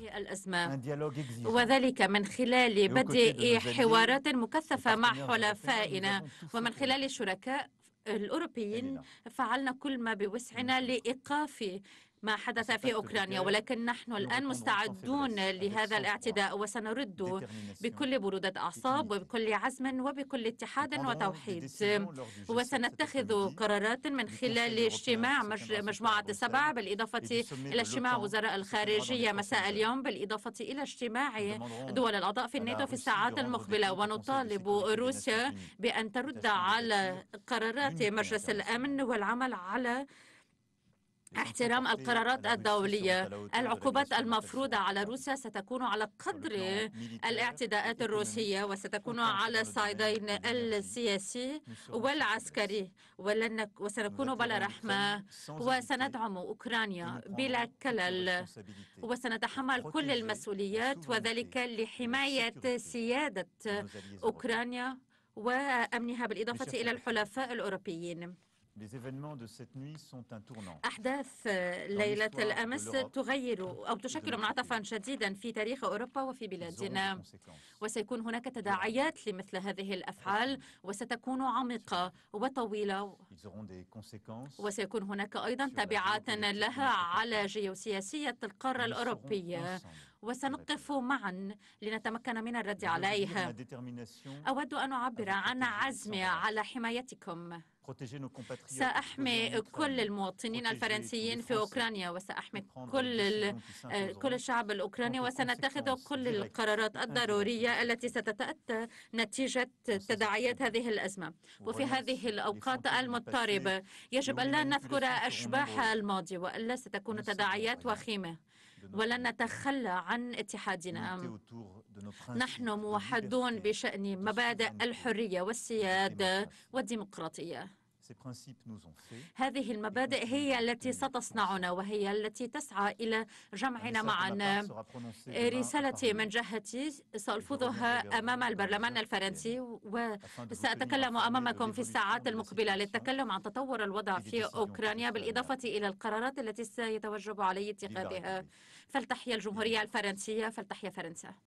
الأزمة وذلك من خلال بدء حوارات مكثفة مع حلفائنا ومن خلال شركاء الأوروبيين فعلنا كل ما بوسعنا لإيقاف ما حدث في أوكرانيا ولكن نحن الآن مستعدون لهذا الاعتداء وسنرد بكل برودة أعصاب وبكل عزم وبكل اتحاد وتوحيد وسنتخذ قرارات من خلال اجتماع مجموعة السبع بالإضافة إلى اجتماع وزراء الخارجية مساء اليوم بالإضافة إلى اجتماع دول الأعضاء في الناتو في الساعات المقبلة ونطالب روسيا بأن ترد على قرارات مجلس الأمن والعمل على احترام القرارات الدولية العقوبات المفروضة على روسيا ستكون على قدر الاعتداءات الروسية وستكون على الصعيدين السياسي والعسكري ولن وسنكون بلا رحمة وسندعم أوكرانيا بلا كلل وسنتحمل كل المسؤوليات وذلك لحماية سيادة أوكرانيا وأمنها بالإضافة إلى الحلفاء الأوروبيين أحداث آه، ليلة الأمس تغير أو تشكل منعطفا شديدا في تاريخ أوروبا وفي بلادنا وسيكون هناك تداعيات لمثل هذه الأفعال وستكون عميقة وطويلة وسيكون هناك أيضا تبعات لها على جيوسياسية القارة الأوروبية وسنقف معا لنتمكن من الرد عليها أود أن أعبر عن عزمي على حمايتكم سأحمي كل المواطنين الفرنسيين في أوكرانيا وسأحمي كل آه، كل الشعب الأوكراني وسنتخذ كل القرارات الضرورية التي ستتأتى نتيجة تداعيات هذه الأزمة وفي هذه الأوقات المضطربة يجب ألا نذكر أشباح الماضي وإلا ستكون تداعيات وخيمة ولن نتخلى عن اتحادنا نحن موحدون بشأن مبادئ الحرية والسيادة والديمقراطية هذه المبادئ هي التي ستصنعنا وهي التي تسعى إلى جمعنا معا رسالتي من جهتي سألفظها أمام البرلمان الفرنسي وسأتكلم أمامكم في الساعات المقبلة للتكلم عن تطور الوضع في أوكرانيا بالإضافة إلى القرارات التي سيتوجب علي اتخاذها فلتحيا الجمهورية الفرنسية فلتحيا فرنسا